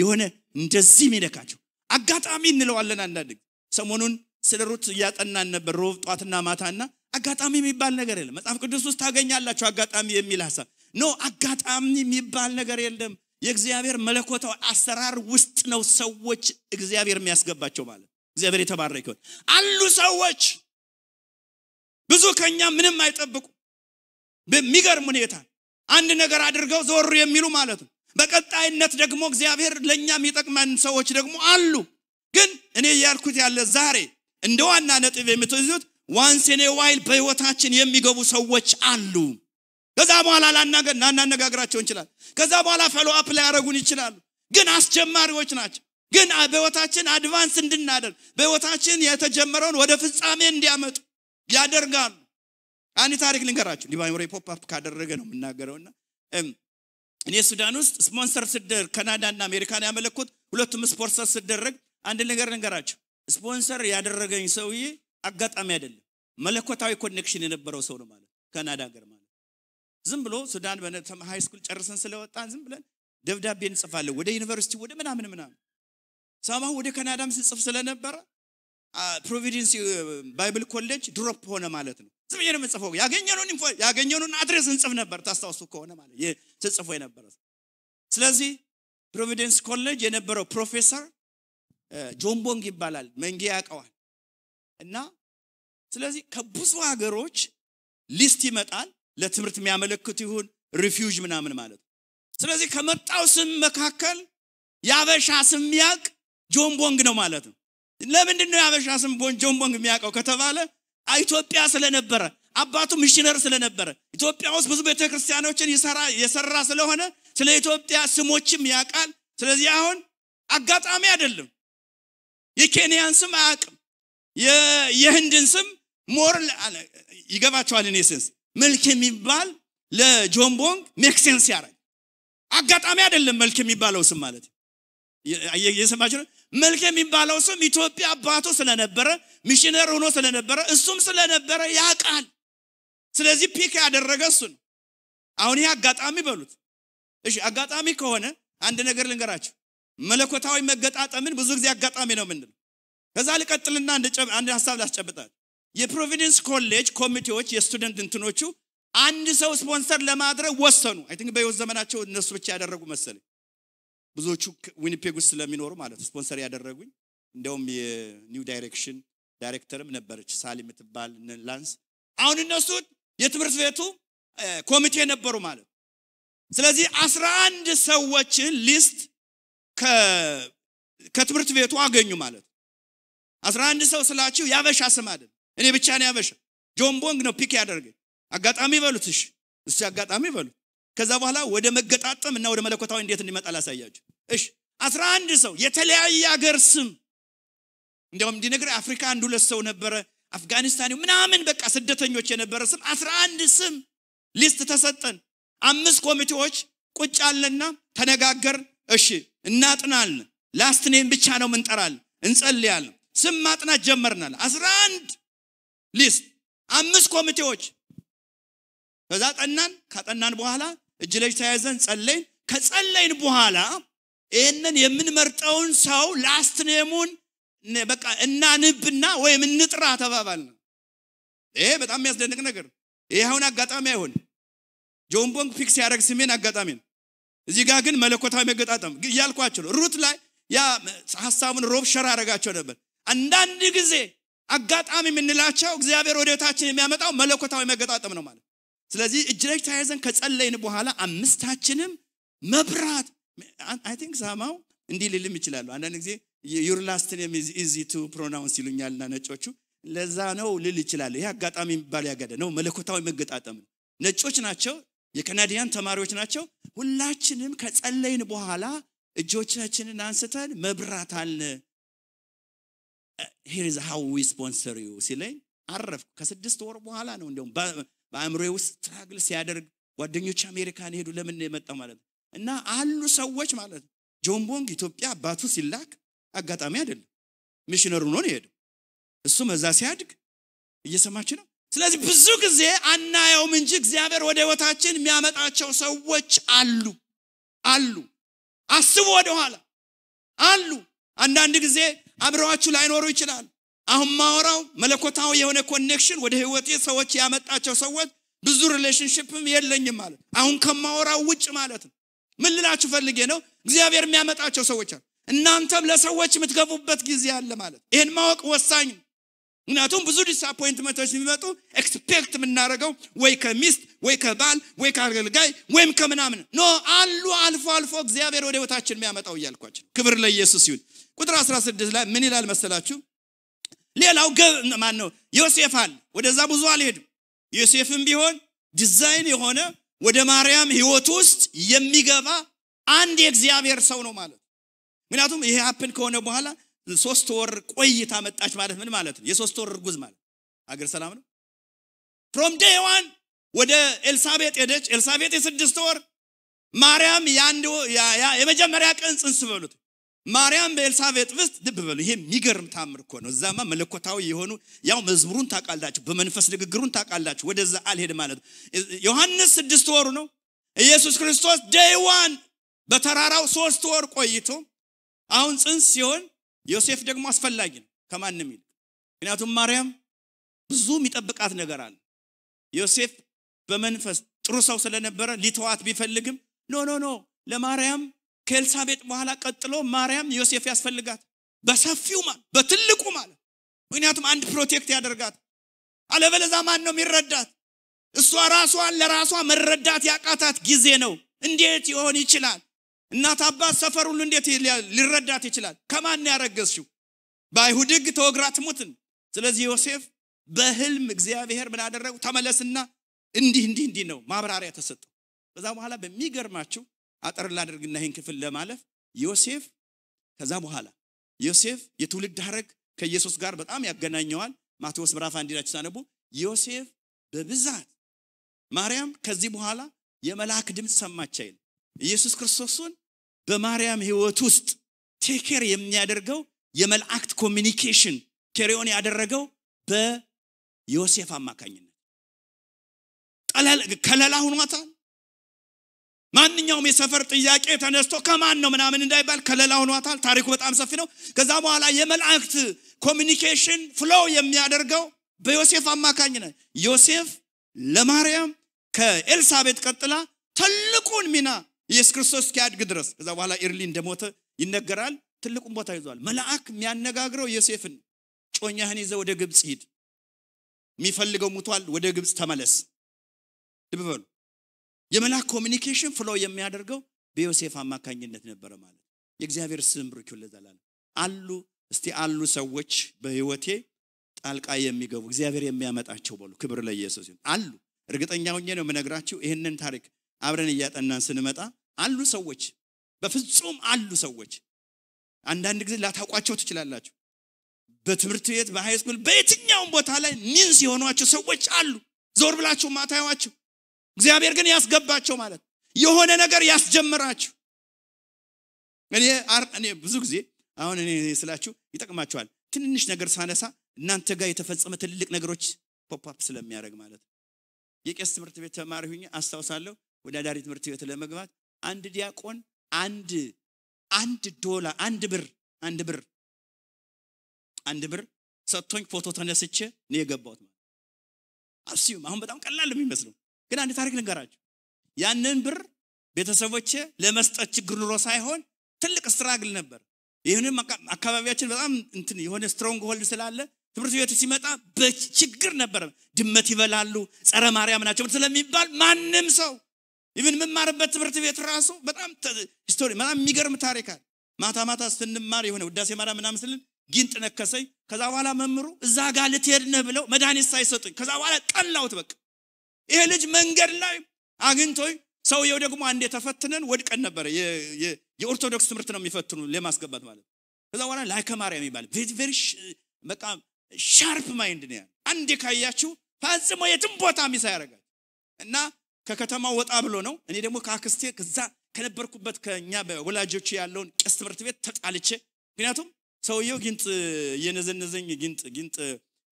የሆነ እንደዚህ የሚነካቸው አጋጣሚ እንለዋለን። አንዳንድ ሰሞኑን ስለ ሩት እያጠናን ነበር፣ ሮብ ጧትና ማታና አጋጣሚ የሚባል ነገር የለም። መጽሐፍ ቅዱስ ውስጥ ታገኛላቸው አጋጣሚ የሚል ሀሳብ ኖ፣ አጋጣሚ የሚባል ነገር የለም። የእግዚአብሔር መለኮታዊ አሰራር ውስጥ ነው ሰዎች እግዚአብሔር የሚያስገባቸው ማለት እግዚአብሔር የተባረከ ይሆን አሉ ሰዎች ብዙ ከኛ ምንም አይጠብቁ በሚገርም ሁኔታ አንድ ነገር አድርገው ዞሩ የሚሉ ማለት ነው በቀጣይነት ደግሞ እግዚአብሔር ለእኛም ይጠቅመን ሰዎች ደግሞ አሉ ግን እኔ እያልኩት ያለ ዛሬ እንደ ዋና ነጥብ የምትይዙት ዋንስ ኔ ዋይል በህይወታችን የሚገቡ ሰዎች አሉ ከዛ በኋላ ላናነጋግራቸው እንችላል ከዛ በኋላ ፈሎ አፕ ሊያደረጉን ይችላሉ ግን አስጀማሪዎች ናቸው ግን በህይወታችን አድቫንስ እንድናደርግ በህይወታችን የተጀመረውን ወደ ፍጻሜ እንዲያመጡ ያደርጋሉ አንድ ታሪክ ልንገራችሁ ዲቫይን ፖፕ አፕ ካደረገ ነው የምናገረውና እኔ ሱዳን ውስጥ ስፖንሰር ስደር ካናዳና አሜሪካን ያመለኩት ሁለቱም ስፖንሰር ስደረግ አንድ ነገር ነገራቸው። ስፖንሰር ያደረገኝ ሰውዬ አጋጣሚ አይደለም፣ መለኮታዊ ኮኔክሽን የነበረው ሰው ነው ማለት ካናዳ ሀገር ማለት ዝም ብሎ ሱዳን ሃይ ስኩል ጨርሰን ስለወጣን ዝም ብለን ደብዳቤ እንጽፋለን ወደ ዩኒቨርሲቲ ወደ ምናምን ምናምን ሳማ ወደ ካናዳም ስጽፍ ስለነበረ ፕሮቪደንስ ባይብል ኮሌጅ ድሮፕ ሆነ ማለት ነው። ዝም ብዬ ነው የምጽፈው። ያገኘነውን ኢንፎ ያገኘነውን አድሬስ እንጽፍ ነበር፣ ታስታውሱ ከሆነ ማለት ትጽፎ የነበረ ስለዚህ ፕሮቪደንስ ኮሌጅ የነበረው ፕሮፌሰር ጆንቦንግ ይባላል፣ መንጌ ያውቀዋል። እና ስለዚህ ከብዙ ሀገሮች ሊስት ይመጣል፣ ለትምህርት የሚያመለክቱ ይሁን ሪፊውጅ ምናምን ማለት ስለዚህ ከመጣው ስም መካከል የአበሻ ስም የሚያውቅ ጆንቦንግ ነው ማለት ነው። ለምንድን ነው ያበሻ ስም ጆንቦንግ የሚያውቀው ከተባለ ኢትዮጵያ ስለነበረ አባቱ ሚሽነር ስለነበረ ኢትዮጵያ ውስጥ ብዙ ቤተክርስቲያኖችን የሰራ ስለሆነ ስለ ኢትዮጵያ ስሞችም ያውቃል። ስለዚህ አሁን አጋጣሚ አይደለም። የኬንያን ስም አያውቅም። የህንድን ስም ሞር ይገባቸዋል። እኔ ስንስ መልክ የሚባል ለጆንቦንግ ሜክሴንስ ያረግ አጋጣሚ አይደለም። መልክ የሚባለው ስም ማለት ነው። የሰማችሁ መልክ የሚባለው ስም ኢትዮጵያ አባቱ ስለነበረ ሚሽነር ሆኖ ስለነበረ እሱም ስለነበረ ያውቃል። ስለዚህ ፒክ ያደረገ እሱ ነው። አሁን ይሄ አጋጣሚ በሉት። እሺ አጋጣሚ ከሆነ አንድ ነገር ልንገራችሁ። መለኮታዊ መገጣጠምን ብዙ ጊዜ አጋጣሚ ነው የምንለው። ከዛ ልቀጥልና አንድ ሀሳብ ላስጨብጣል። የፕሮቪደንስ ኮሌጅ ኮሚቴዎች የስቱደንት እንትኖቹ አንድ ሰው ስፖንሰር ለማድረግ ወሰኑ። አይ ቲንክ በህይወት ዘመናቸው እነሱ ብቻ ያደረጉ መሰለኝ። ብዙዎቹ ዊኒፔግ ውስጥ ስለሚኖሩ ማለት ነው ስፖንሰር ያደረጉኝ እንደውም የኒው ዳይሬክሽን ዳይሬክተርም ነበረች ሳሊ የምትባል ላንስ አሁን እነሱ የትምህርት ቤቱ ኮሚቴ ነበሩ ማለት ስለዚህ አስራ አንድ ሰዎችን ሊስት ከትምህርት ቤቱ አገኙ ማለት አስራ አንድ ሰው ስላችሁ ያበሻ ስም አይደል እኔ ብቻ ነው ያበሻ ጆን ቦንግ ነው ፒክ ያደርገኝ አጋጣሚ በሉት እሺ እሱ አጋጣሚ በሉት ከዛ በኋላ ወደ መገጣጠም እና ወደ መለኮታዊ እንዴት እንዲመጣ ላሳያችሁ እሺ አስራ አንድ ሰው የተለያየ ሀገር ስም እንዲያውም እንዲነግር አፍሪካ አንድ ሁለት ሰው ነበረ አፍጋኒስታን ምናምን በቃ ስደተኞች የነበረ ስም አስራ አንድ ስም ሊስት ተሰጠን አምስት ኮሚቴዎች ቁጭ አለና ተነጋገር እሺ እናጥናል ላስት ኔም ብቻ ነው ምንጠራል እንጸልያል ስም ማጥናት ጀመርናል አስራ አንድ ሊስት አምስት ኮሚቴዎች ከዛ ጠናን ካጠናን በኋላ እጅ ለእጅ ተያይዘን ጸለይን ከጸለይን በኋላ ይህንን የምንመርጠውን ሰው ላስት ኔሙን በቃ እናንብና ወይም እንጥራ ነው ይሄ በጣም የሚያስደንቅ ነገር ይህ አሁን አጋጣሚ አይሆን ጆንቦንግ ፊክስ ያደረግ ስሜን አጋጣሚ ነው እዚህ ጋር ግን መለኮታዊ መገጣጠም እያልኳቸው ነው ሩት ላይ ያ ሀሳቡን ሮብ ሸራ አረጋቸው ነበር አንዳንድ ጊዜ አጋጣሚ የምንላቸው እግዚአብሔር ወደታችን የሚያመጣው መለኮታዊ መገጣጠም ነው ማለት ስለዚህ እጅ ለእጅ ተያይዘን ከጸለይን በኋላ አምስታችንም መብራት አይ ቲንክ ሳማው እንዲህ ልልም ይችላሉ አንዳንድ ጊዜ ዩር ላስት ኔም ኢዚ ቱ ፕሮናውንስ ይሉኛልና ነጮቹ ለዛ ነው ልል ይችላል ይሄ አጋጣሚ የሚባል ያገደ ነው መለኮታዊ መገጣጠም ነጮች ናቸው የካናዲያን ተማሪዎች ናቸው ሁላችንም ከጸለይን በኋላ እጆቻችንን አንስተን መብራት አለ ሄር ኢዝ ሃው ዊ ስፖንሰር ዩ ሲለኝ አረፍኩ ከስድስት ወር በኋላ ነው እንዲሁም በአእምሮዬ ውስጥ ስትራግል ሲያደርግ ጓደኞች አሜሪካን ሄዱ ለምን የመጣው ማለት ነው እና አሉ ሰዎች ማለት ነው ጆንቦንግ ኢትዮጵያ አባቱ ሲላክ አጋጣሚ አይደለም ሚሽነሩ ነው ሄደው እሱም እዛ ሲያድግ እየሰማች ነው ስለዚህ ብዙ ጊዜ አናየውም እንጂ እግዚአብሔር ወደ ህይወታችን የሚያመጣቸው ሰዎች አሉ አሉ አስቡ ወደኋላ አሉ አንዳንድ ጊዜ አብረዋችሁ ላይኖሩ ይችላል። አሁን ማወራው መለኮታዊ የሆነ ኮኔክሽን ወደ ህይወቴ ሰዎች ያመጣቸው ሰዎች ብዙ ሪሌሽንሽፕም የለኝም ማለት አሁን ከማወራው ውጭ ማለት ነው ምን ልላችሁ ፈልጌ ነው እግዚአብሔር የሚያመጣቸው ሰዎች አሉ እናንተም ለሰዎች የምትገቡበት ጊዜ አለ ማለት ይህን ማወቅ ወሳኝ ነው ምክንያቱም ብዙ ዲስአፖይንትመንቶች የሚመጡ ኤክስፔክት የምናደርገው ወይ ከሚስት ወይ ከባል ወይ ከአገልጋይ ወይም ከምናምን ኖ አሉ አልፎ አልፎ እግዚአብሔር ወደ ህይወታችን የሚያመጣው እያልኳቸው ክብር ለኢየሱስ ይሁን ቁጥር 16 ላይ ምን ይላል መሰላችሁ ሌላው ማን ነው ዮሴፍ አለ ወደዛ ብዙ አልሄድም ዮሴፍም ቢሆን ዲዛይን የሆነ ወደ ማርያም ህይወት ውስጥ የሚገባ አንድ የእግዚአብሔር ሰው ነው ማለት ምክንያቱም ይሄ ሀፕን ከሆነ በኋላ ሶስት ወር ቆይታ መጣች ማለት ምን ማለት ነው የሶስት ወር እርጉዝ ማለት አገር ሰላም ነው ፍሮም ዴይ ዋን ወደ ኤልሳቤጥ ሄደች ኤልሳቤጥ የስድስት ወር ማርያም የመጀመሪያ ቀን ጽንስ በሉት ማርያም በኤልሳቤጥ ውስጥ ልብ በሉ ይሄ የሚገርም ታምር እኮ ነው እዛማ መለኮታዊ የሆኑ ያው መዝሙሩን ታውቃላችሁ በመንፈስ ንግግሩን ታውቃላችሁ ወደዛ አልሄድ ማለት ዮሐንስ ስድስት ወሩ ነው ኢየሱስ ክርስቶስ ደይዋን በተራራው ሶስት ወር ቆይቶ አሁን ፅንስ ሲሆን ዮሴፍ ደግሞ አስፈላጊ ነው ከማንም ይልቅ ምክንያቱም ማርያም ብዙ የሚጠብቃት ነገር አለ ዮሴፍ በመንፈስ ጥሩ ሰው ስለነበረ ሊተዋት ቢፈልግም ኖ ኖ ኖ ለማርያም ከኤልሳቤጥ በኋላ ቀጥሎ ማርያም ዮሴፍ ያስፈልጋት በሰፊው ማለት በትልቁ ማለት ምክንያቱም አንድ ፕሮቴክት ያደርጋት አለበለዛ ማን ነው የሚረዳት እሷ ራሷን ለራሷ መረዳት ያቃታት ጊዜ ነው እንዴት ይሆን ይችላል እናት አባት ሰፈር ሁሉ እንዴት ሊረዳት ይችላል ከማን ያረገዝሽው በአይሁድ ህግ ተወግራ ትሙትን ስለዚህ ዮሴፍ በህልም እግዚአብሔር ምን አደረጉ ተመለስና እንዲህ እንዲህ እንዲህ ነው ማብራሪያ ተሰጠው በዛ በኋላ በሚገርማችሁ አጠር ላደርግና ይህን ክፍል ለማለፍ ዮሴፍ ከዛ በኋላ ዮሴፍ የትውልድ ሀረግ ከኢየሱስ ጋር በጣም ያገናኘዋል ማቴዎስ ምዕራፍ አንድ ላይ ሳነቡ ዮሴፍ በብዛት ማርያም ከዚህ በኋላ የመልአክ ድምፅ ሰማች አይል ኢየሱስ ክርስቶስን በማርያም ህይወት ውስጥ ቴኬር የሚያደርገው የመላእክት ኮሚኒኬሽን ኬሪዮን ያደረገው በዮሴፍ አማካኝነት ከለላ ሁኗታል ማንኛውም የሰፈር ጥያቄ ተነስቶ ከማን ነው ምናምን እንዳይባል ከለላ ሆኗታል ታሪኩ በጣም ሰፊ ነው ከዛ በኋላ የመላእክት ኮሚኒኬሽን ፍሎ የሚያደርገው በዮሴፍ አማካኝነት ዮሴፍ ለማርያም ከኤልሳቤት ቀጥላ ትልቁን ሚና ኢየሱስ ክርስቶስ እስኪያድግ ድረስ ከዛ በኋላ ኤርሊ እንደሞተ ይነገራል ትልቁን ቦታ ይዟል መልአክ የሚያነጋግረው ዮሴፍን ጮኛህን ይዘ ወደ ግብፅ ሂድ የሚፈልገው ሙቷል ወደ ግብፅ ተመለስ ልብ የመልአክ ኮሚኒኬሽን ፍሎ የሚያደርገው በዮሴፍ አማካኝነት ነበረ ማለት የእግዚአብሔር ስም ብርኪው ለዘላለም አሉ እስቲ አሉ ሰዎች በህይወቴ ጣልቃ የሚገቡ እግዚአብሔር የሚያመጣቸው በሉ ክብር ለኢየሱስ አሉ እርግጠኛ ሆኜ ነው የምነግራችሁ ይህንን ታሪክ አብረን እያጠናን ስንመጣ አሉ ሰዎች በፍጹም አሉ ሰዎች አንዳንድ ጊዜ ላታውቋቸው ትችላላችሁ በትምህርት ቤት በሃይስኩል በየትኛውም ቦታ ላይ ኒንስ የሆኗቸው ሰዎች አሉ ዞር ብላችሁ ማታዩዋቸው እግዚአብሔር ግን ያስገባቸው ማለት የሆነ ነገር ያስጀምራችሁ እኔ ብዙ ጊዜ አሁን እኔ ስላችሁ ይጠቅማችኋል ትንንሽ ነገር ሳነሳ እናንተ ጋር የተፈጸመ ትልቅ ነገሮች ፖፕአፕ ስለሚያደርግ ማለት ነው የቄስ ትምህርት ቤት ተማሪ ሁኝ አስታውሳለሁ ወደ አዳሪ ትምህርት ቤት ለመግባት አንድ ዲያቆን አንድ አንድ ዶላር አንድ ብር አንድ ብር አንድ ብር ሰጥቶኝ ፎቶ ተነስቼ ነው የገባሁት ማለት አሁን በጣም ቀላል የሚመስለው ግን አንድ ታሪክ ልንገራችሁ ያንን ብር ቤተሰቦች ለመስጠት ችግር ኑሮ ሳይሆን ትልቅ ስትራግል ነበር ይህንም አካባቢያችን በጣም እንትን የሆነ ስትሮንግ ሆልድ ስላለ ትምህርት ቤቱ ሲመጣ በችግር ነበር ድመት ይበላሉ ጸረ ማርያም ናቸው ስለሚባል ማንም ሰው ይብን የምማርበት ትምህርት ቤት ራሱ በጣም ስቶሪ በጣም የሚገርም ታሪካል ማታ ማታ ስንማር የሆነ ውዳሴ ማርያም ምናምን ስልን ግን ነከሰኝ ከዛ በኋላ መምሩ እዛ ጋር ልትሄድ ነህ ብለው መድኃኒት ሳይሰጡኝ ከዛ በኋላ ጠላሁት በቃ ይሄ ልጅ መንገድ ላይ አግኝቶኝ ሰውየው ደግሞ አንድ የተፈትነን ወድቀን ነበረ የኦርቶዶክስ ትምህርት ነው የሚፈትኑ ለማስገባት ማለት ከዛ በኋላ ላይከ ማርያም ይባል ቬሪ በቃ ሻርፕ ማይንድ ነው ያለ አንዴ ካያችሁ ፈጽሞ የትም ቦታ ሚሳ ያደርጋል እና ከከተማው ወጣ ብሎ ነው እኔ ደግሞ ከአክስቴ ከዛ ከነበርኩበት ከኛ ወላጆች ያለውን ቄስ ትምህርት ቤት ተጣልቼ ምክንያቱም ሰውየው ጊንጥ የነዘነዘኝ ጊንጥ ጊንጥ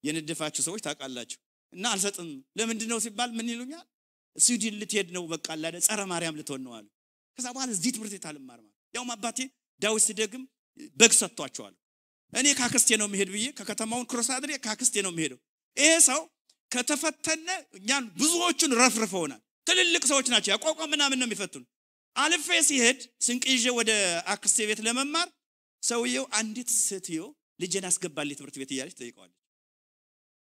የነደፋችሁ ሰዎች ታውቃላችሁ እና አልሰጥም ለምንድን ነው ሲባል ምን ይሉኛል ስዊድን ልትሄድ ነው በቃ አላደ ጸረ ማርያም ልትሆን ነው አሉ ከዛ በኋላ እዚህ ትምህርት ቤት አልማር ማለት ያውም አባቴ ዳዊት ስደግም በግ ሰጥቷቸዋል እኔ ካክስቴ ነው መሄድ ብዬ ከከተማውን ክሮስ አድሬ ካክስቴ ነው መሄደው ይሄ ሰው ከተፈተነ እኛን ብዙዎቹን ረፍርፈውናል ትልልቅ ሰዎች ናቸው ያቋቋም ምናምን ነው የሚፈቱን አልፌ ሲሄድ ስንቅ ይዤ ወደ አክስቴ ቤት ለመማር ሰውየው አንዲት ሴትዮ ልጄን አስገባልኝ ትምህርት ቤት እያለች ጠይቀዋለች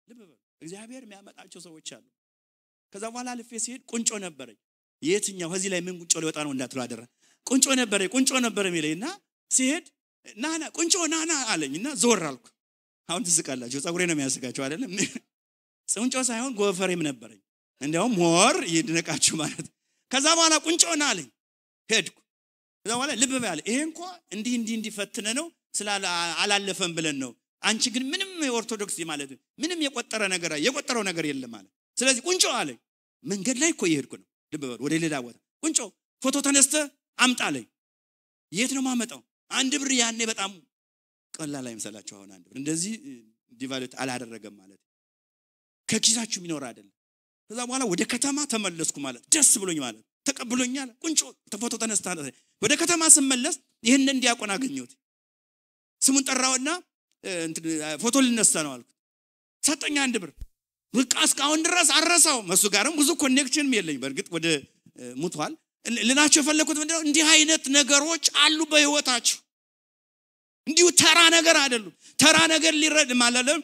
ልብ እግዚአብሔር የሚያመጣቸው ሰዎች አሉ ከዛ በኋላ ልፌ ሲሄድ ቁንጮ ነበረኝ የትኛው ከዚህ ላይ ምን ቁንጮ ሊወጣ ነው እንዳትሉ አደረ። ቁንጮ ነበረ ቁንጮ ነበረ የሚለኝ እና ሲሄድ ናና ቁንጮ ናና አለኝ እና ዞር አልኩ አሁን ትስቃላቸው ጸጉሬ ነው የሚያስጋቸው አይደለም ቁንጮ ሳይሆን ጎፈሬም ነበረኝ እንዲያውም ሞር ይድነቃችሁ ማለት ከዛ በኋላ ቁንጮ ና አለኝ ሄድኩ ከዛ በኋላ ልብ በያለ ይሄ እንኳ እንዲህ እንዲህ እንዲፈትነ ነው ስላላለፈን ብለን ነው አንቺ ግን ምንም የኦርቶዶክስ ማለት ምንም የቆጠረ ነገር የቆጠረው ነገር የለም ማለት ስለዚህ ቁንጮ አለ መንገድ ላይ እኮ የሄድኩ ነው ልብ ወደ ሌላ ቦታ ቁንጮ ፎቶ ተነስተ አምጣ አለኝ የት ነው ማመጣው አንድ ብር ያኔ በጣም ቀላል አይምሰላችሁ አሁን አንድ ብር እንደዚህ ዲቫሉት አላደረገም ማለት ከኪሳችሁ የሚኖር አይደለም ከዛ በኋላ ወደ ከተማ ተመለስኩ ማለት ደስ ብሎኝ ማለት ተቀብሎኛል ቁንጮ ፎቶ ተነስተ ወደ ከተማ ስመለስ ይህንን እንዲያቆን አገኘሁት ስሙን ጠራውና ፎቶ ልነሳ ነው አልኩት ሰጠኝ አንድ ብር በቃ እስካሁን ድረስ አረሰው እሱ ጋርም ብዙ ኮኔክሽንም የለኝ በእርግጥ ወደ ሙቷል ልናቸው የፈለግኩት ምንድነው እንዲህ አይነት ነገሮች አሉ በህይወታችሁ እንዲሁ ተራ ነገር አይደሉም ተራ ነገር ሊረድ ማለለም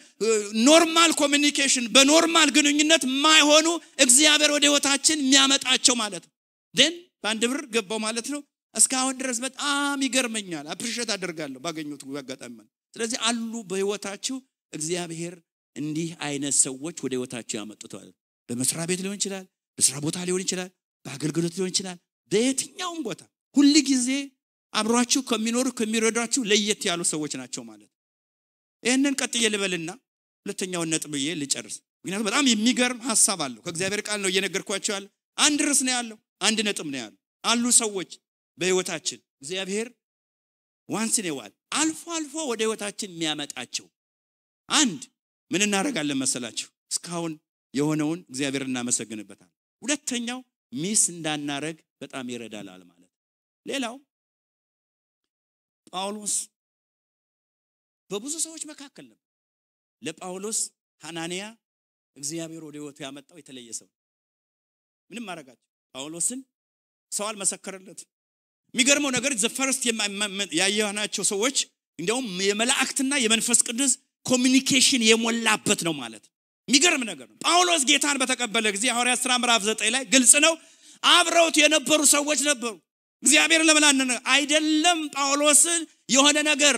ኖርማል ኮሚኒኬሽን በኖርማል ግንኙነት ማይሆኑ እግዚአብሔር ወደ ህይወታችን የሚያመጣቸው ማለት ነው ደን በአንድ ብር ገባው ማለት ነው እስካሁን ድረስ በጣም ይገርመኛል አፕሪሽት አደርጋለሁ ባገኘት አጋጣሚ ስለዚህ አሉ በህይወታችሁ እግዚአብሔር እንዲህ አይነት ሰዎች ወደ ህይወታችሁ ያመጡተዋል በመስሪያ ቤት ሊሆን ይችላል በስራ ቦታ ሊሆን ይችላል በአገልግሎት ሊሆን ይችላል በየትኛውም ቦታ ሁል ጊዜ አብሯችሁ ከሚኖሩ ከሚረዷችሁ ለየት ያሉ ሰዎች ናቸው ማለት ይህንን ቀጥዬ ልበልና ሁለተኛውን ነጥብ ብዬ ልጨርስ ምክንያቱም በጣም የሚገርም ሀሳብ አለው ከእግዚአብሔር ቃል ነው እየነገርኳቸው ያለ አንድ ርስ ነው ያለው አንድ ነጥብ ነው ያለው አሉ ሰዎች በህይወታችን እግዚአብሔር ዋንስ ኔዋል አልፎ አልፎ ወደ ህይወታችን የሚያመጣቸው አንድ ምን እናደርጋለን መሰላችሁ እስካሁን የሆነውን እግዚአብሔር እናመሰግንበታል ሁለተኛው ሚስ እንዳናረግ በጣም ይረዳላል ማለት ሌላው ጳውሎስ በብዙ ሰዎች መካከል ነበር ለጳውሎስ ሐናንያ እግዚአብሔር ወደ ህይወቱ ያመጣው የተለየ ሰው ምንም አረጋቸው ጳውሎስን ሰው አልመሰከረለትም የሚገርመው ነገር ዘፈረስት ያየናቸው ሰዎች እንዲያውም የመላእክትና የመንፈስ ቅዱስ ኮሚኒኬሽን የሞላበት ነው ማለት የሚገርም ነገር ነው ጳውሎስ ጌታን በተቀበለ ጊዜ ሐዋርያት ሥራ ምዕራፍ 9 ላይ ግልጽ ነው አብረውት የነበሩ ሰዎች ነበሩ እግዚአብሔር ለምን አይደለም ጳውሎስን የሆነ ነገር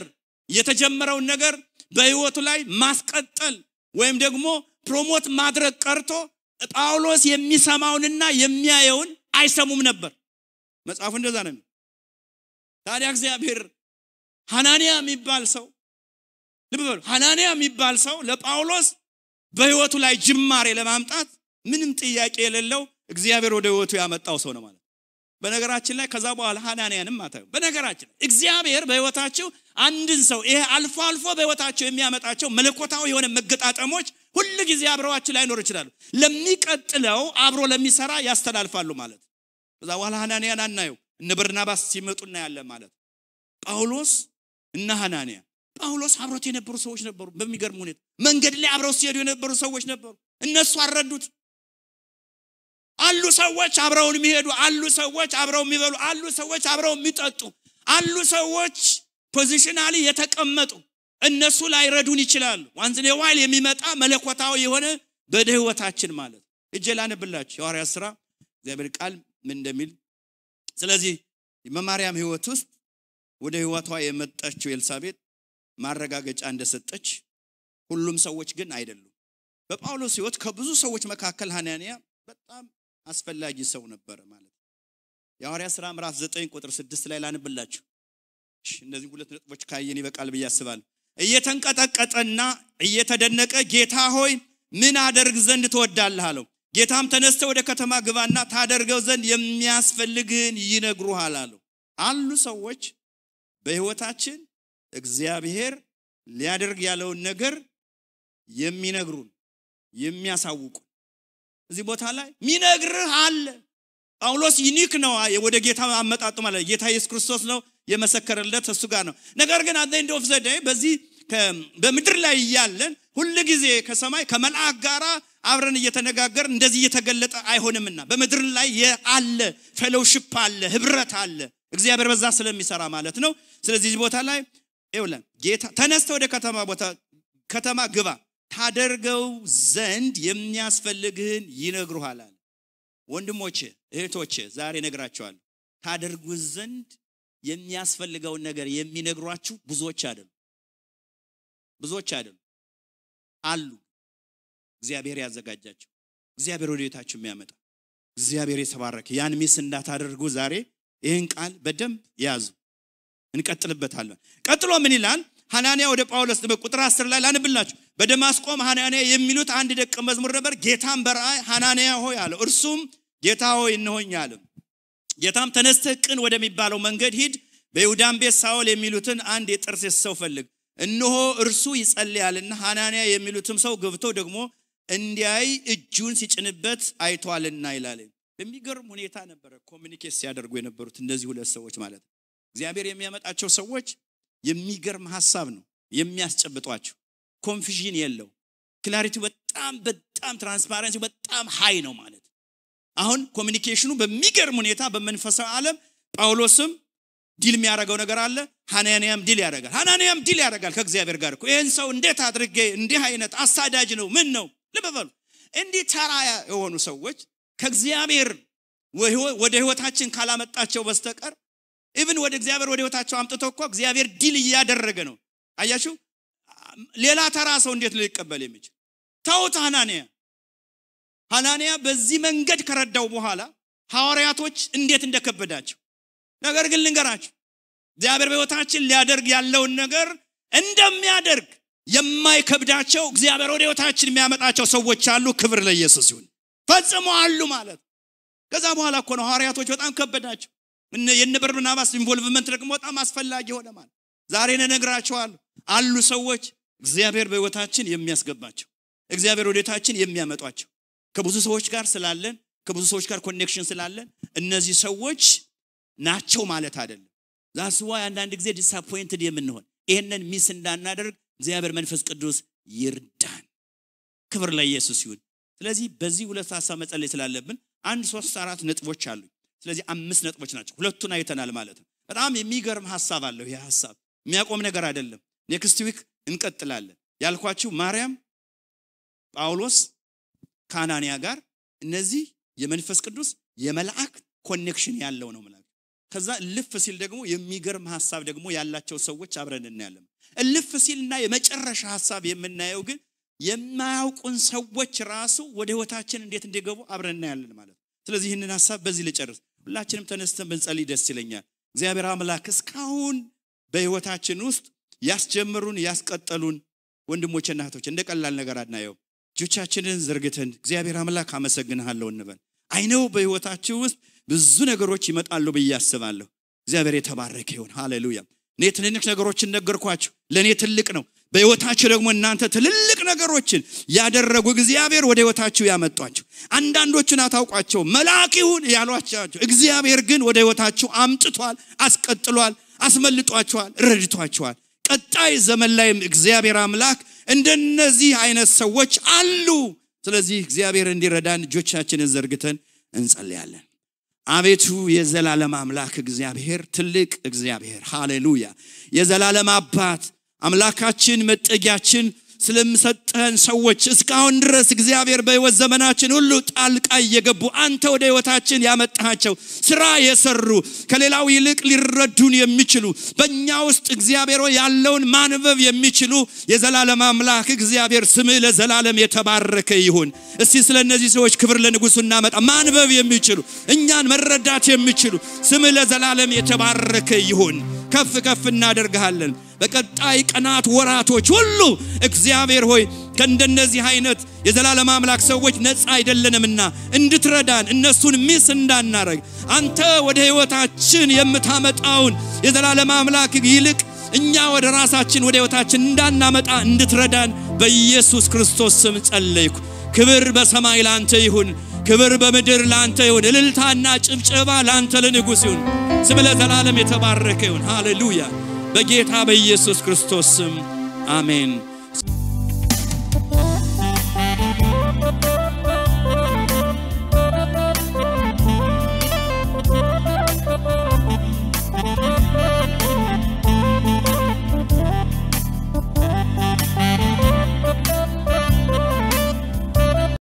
የተጀመረውን ነገር በህይወቱ ላይ ማስቀጠል ወይም ደግሞ ፕሮሞት ማድረግ ቀርቶ ጳውሎስ የሚሰማውንና የሚያየውን አይሰሙም ነበር መጽሐፉ እንደዛ ነው ታዲያ እግዚአብሔር ሐናንያ የሚባል ሰው ልብ በሉ ሐናንያ የሚባል ሰው ለጳውሎስ በህይወቱ ላይ ጅማሬ ለማምጣት ምንም ጥያቄ የሌለው እግዚአብሔር ወደ ህይወቱ ያመጣው ሰው ነው ማለት በነገራችን ላይ ከዛ በኋላ ሐናንያንም ማታ በነገራችን ላይ እግዚአብሔር በህይወታቸው አንድን ሰው ይሄ አልፎ አልፎ በህይወታቸው የሚያመጣቸው መለኮታዊ የሆነ መገጣጠሞች ሁል ጊዜ አብረዋችን ላይኖር ይችላሉ ለሚቀጥለው አብሮ ለሚሰራ ያስተላልፋሉ ማለት ከዛ በኋላ ሐናንያን አናየው እነ በርናባስ ሲመጡ እናያለን ማለት ጳውሎስ እና ሐናንያ ጳውሎስ አብሮት የነበሩ ሰዎች ነበሩ በሚገርም ሁኔታ መንገድ ላይ አብረው ሲሄዱ የነበሩ ሰዎች ነበሩ እነሱ አረዱት አሉ ሰዎች አብረውን የሚሄዱ አሉ ሰዎች አብረው የሚበሉ አሉ ሰዎች አብረው የሚጠጡ አሉ ሰዎች ፖዚሽናሊ የተቀመጡ እነሱ ላይረዱን ይችላሉ ዋንዝ ዋይል የሚመጣ መለኮታዊ የሆነ በደህወታችን ማለት እጀ ላነብላችሁ የሐዋርያ ስራ እግዚአብሔር ቃል ምን እንደሚል ስለዚህ በማርያም ህይወት ውስጥ ወደ ህይወቷ የመጣችው ኤልሳቤጥ ማረጋገጫ እንደሰጠች ሁሉም ሰዎች ግን አይደሉም በጳውሎስ ህይወት ከብዙ ሰዎች መካከል ሐናንያ በጣም አስፈላጊ ሰው ነበረ ማለት የሐዋርያ ሥራ ምዕራፍ 9 ቁጥር 6 ላይ ላንብላችሁ እነዚህ ሁለት ነጥቦች ካየን ይበቃል ብዬ አስባለሁ እየተንቀጠቀጠና እየተደነቀ ጌታ ሆይ ምን አደርግ ዘንድ ትወዳለህ አለው ጌታም ተነስተ ወደ ከተማ ግባና ታደርገው ዘንድ የሚያስፈልግህን ይነግሩሃል አለው አሉ ሰዎች በህይወታችን እግዚአብሔር ሊያደርግ ያለውን ነገር የሚነግሩን የሚያሳውቁን እዚህ ቦታ ላይ ሚነግርህ አለ ጳውሎስ ዩኒክ ነው ወደ ጌታ አመጣጡ ማለት ጌታ ኢየሱስ ክርስቶስ ነው የመሰከረለት እሱ ጋር ነው ነገር ግን አዘንድ ኦፍ ዘዴ በዚህ በምድር ላይ እያለን ሁል ጊዜ ከሰማይ ከመልአክ ጋራ አብረን እየተነጋገር እንደዚህ እየተገለጠ አይሆንምና በምድር ላይ አለ ፌሎውሽፕ አለ ህብረት አለ እግዚአብሔር በዛ ስለሚሰራ ማለት ነው ስለዚህ ቦታ ላይ ይውላ ጌታ ተነስተ ወደ ከተማ ቦታ ከተማ ግባ ታደርገው ዘንድ የሚያስፈልግህን ይነግሩሃል አለ ወንድሞቼ እህቶቼ ዛሬ ነግራቸዋል ታደርጉ ዘንድ የሚያስፈልገውን ነገር የሚነግሯችሁ ብዙዎች አይደሉ ብዙዎች አይደሉ አሉ እግዚአብሔር ያዘጋጃቸው እግዚአብሔር ወደ ቤታችሁ የሚያመጣ እግዚአብሔር የተባረከ ያን ሚስ እንዳታደርጉ ዛሬ ይህን ቃል በደንብ ያዙ እንቀጥልበታለን ቀጥሎ ምን ይላል ሐናንያ ወደ ጳውሎስ ቁጥር አስር ላይ ላንብላችሁ በደማስቆም ሐናንያ የሚሉት አንድ ደቀ መዝሙር ነበር ጌታም በረአይ ሐናንያ ሆይ አለ እርሱም ጌታ ሆይ እንሆኝ አለ ጌታም ተነስተህ ቅን ወደሚባለው መንገድ ሂድ በይሁዳም ቤት ሳውል የሚሉትን አንድ የጥርስ ሰው ፈልግ እንሆ እርሱ ይጸልያልና ሐናንያ የሚሉትም ሰው ገብቶ ደግሞ እንዲያይ እጁን ሲጭንበት አይቷልና ይላል። በሚገርም ሁኔታ ነበረ ኮሚኒኬት ሲያደርጉ የነበሩት እነዚህ ሁለት ሰዎች ማለት ነው። እግዚአብሔር የሚያመጣቸው ሰዎች የሚገርም ሀሳብ ነው የሚያስጨብጧቸው። ኮንፊዥን የለው። ክላሪቲ በጣም በጣም ትራንስፓረንሲ በጣም ሀይ ነው ማለት አሁን ኮሚኒኬሽኑ በሚገርም ሁኔታ በመንፈሳዊ ዓለም ጳውሎስም ዲል የሚያደረገው ነገር አለ። ሃናንያም ዲል ያደረጋል ሃናንያም ዲል ያደርጋል ከእግዚአብሔር ጋር ይህን ሰው እንዴት አድርጌ እንዲህ አይነት አሳዳጅ ነው ምን ነው ልብ በሉ እንዲህ ተራ የሆኑ ሰዎች ከእግዚአብሔር ወደ ህይወታችን ካላመጣቸው በስተቀር ኢብን ወደ እግዚአብሔር ወደ ህይወታቸው አምጥቶ እኮ እግዚአብሔር ዲል እያደረገ ነው አያችሁ ሌላ ተራ ሰው እንዴት ሊቀበል የሚችል ተውት ሃናንያ ሃናንያ በዚህ መንገድ ከረዳው በኋላ ሐዋርያቶች እንዴት እንደከበዳቸው ነገር ግን ልንገራችሁ እግዚአብሔር በህይወታችን ሊያደርግ ያለውን ነገር እንደሚያደርግ የማይከብዳቸው እግዚአብሔር ወደ ህይወታችን የሚያመጣቸው ሰዎች አሉ ክብር ለኢየሱስ ይሁን ፈጽሞ አሉ ማለት ከዛ በኋላ እኮ ነው ሐዋርያቶች በጣም ከበዳቸው የነ በርናባስ ኢንቮልቭመንት ደግሞ በጣም አስፈላጊ ሆነ ማለት ዛሬ ነግራቸዋለሁ አሉ ሰዎች እግዚአብሔር በህይወታችን የሚያስገባቸው እግዚአብሔር ወደታችን የሚያመጧቸው ከብዙ ሰዎች ጋር ስላለን ከብዙ ሰዎች ጋር ኮኔክሽን ስላለን እነዚህ ሰዎች ናቸው ማለት አይደለም ዛስዋ አንዳንድ ጊዜ ዲስአፖይንትድ የምንሆን ይህንን ሚስ እንዳናደርግ እግዚአብሔር መንፈስ ቅዱስ ይርዳን ክብር ለኢየሱስ ይሁን ስለዚህ በዚህ ሁለት ሀሳብ መጸለይ ስላለብን አንድ ሶስት አራት ነጥቦች አሉ። ስለዚህ አምስት ነጥቦች ናቸው ሁለቱን አይተናል ማለት ነው በጣም የሚገርም ሀሳብ አለው ይህ ሀሳብ የሚያቆም ነገር አይደለም ኔክስት ዊክ እንቀጥላለን ያልኳችሁ ማርያም ጳውሎስ ከአናንያ ጋር እነዚህ የመንፈስ ቅዱስ የመልአክ ኮኔክሽን ያለው ነው ምላ ከዛ ልፍ ሲል ደግሞ የሚገርም ሀሳብ ደግሞ ያላቸው ሰዎች አብረን እናያለን እልፍ ሲልና የመጨረሻ ሀሳብ የምናየው ግን የማያውቁን ሰዎች ራሱ ወደ ህይወታችን እንዴት እንዲገቡ አብረን እናያለን ማለት ነው። ስለዚህ ይህንን ሀሳብ በዚህ ልጨርስ። ሁላችንም ተነስተን ብንጸልይ ደስ ይለኛል። እግዚአብሔር አምላክ እስካሁን በህይወታችን ውስጥ ያስጀምሩን ያስቀጠሉን ወንድሞችና እህቶች እንደ ቀላል ነገር አናየው። እጆቻችንን ዘርግተን እግዚአብሔር አምላክ አመሰግንሃለሁ እንበል። አይነው በህይወታችሁ ውስጥ ብዙ ነገሮች ይመጣሉ ብዬ አስባለሁ። እግዚአብሔር የተባረከ ይሁን። ሃሌሉያ። እኔ ትንንሽ ነገሮችን ነገርኳችሁ ለእኔ ትልቅ ነው በህይወታችሁ ደግሞ እናንተ ትልልቅ ነገሮችን ያደረጉ እግዚአብሔር ወደ ህይወታችሁ ያመጧቸው አንዳንዶቹን አታውቋቸው መልአክ ይሁን ያሏቸው እግዚአብሔር ግን ወደ ህይወታችሁ አምጥቷል አስቀጥሏል አስመልጧቸዋል ረድቷቸዋል ቀጣይ ዘመን ላይም እግዚአብሔር አምላክ እንደነዚህ አይነት ሰዎች አሉ ስለዚህ እግዚአብሔር እንዲረዳን እጆቻችንን ዘርግተን እንጸልያለን አቤቱ የዘላለም አምላክ እግዚአብሔር ትልቅ እግዚአብሔር ሃሌሉያ የዘላለም አባት አምላካችን መጠጊያችን ስለምሰጠህን ሰዎች እስካሁን ድረስ እግዚአብሔር በህይወት ዘመናችን ሁሉ ጣልቃ እየገቡ አንተ ወደ ህይወታችን ያመጣቸው ስራ የሰሩ ከሌላው ይልቅ ሊረዱን የሚችሉ በእኛ ውስጥ እግዚአብሔር ያለውን ማንበብ የሚችሉ የዘላለም አምላክ እግዚአብሔር ስም ለዘላለም የተባረከ ይሁን። እስቲ ስለ እነዚህ ሰዎች ክብር ለንጉሱ እናመጣ። ማንበብ የሚችሉ እኛን መረዳት የሚችሉ ስም ለዘላለም የተባረከ ይሁን። ከፍ ከፍ እናደርግሃለን። በቀጣይ ቀናት፣ ወራቶች ሁሉ እግዚአብሔር ሆይ ከእንደነዚህ አይነት የዘላለም አምላክ ሰዎች ነፃ አይደለንምና እንድትረዳን እነሱን ሚስ እንዳናረግ አንተ ወደ ሕይወታችን የምታመጣውን የዘላለም አምላክ ይልቅ እኛ ወደ ራሳችን ወደ ሕይወታችን እንዳናመጣ እንድትረዳን በኢየሱስ ክርስቶስ ስም ጸለይኩ። ክብር በሰማይ ላንተ ይሁን፣ ክብር በምድር ላንተ ይሁን፣ እልልታና ጭብጨባ ላንተ ለንጉሥ ይሁን። ስም ለዘላለም የተባረከ ይሁን። ሃሌሉያ። በጌታ በኢየሱስ ክርስቶስ ስም አሜን።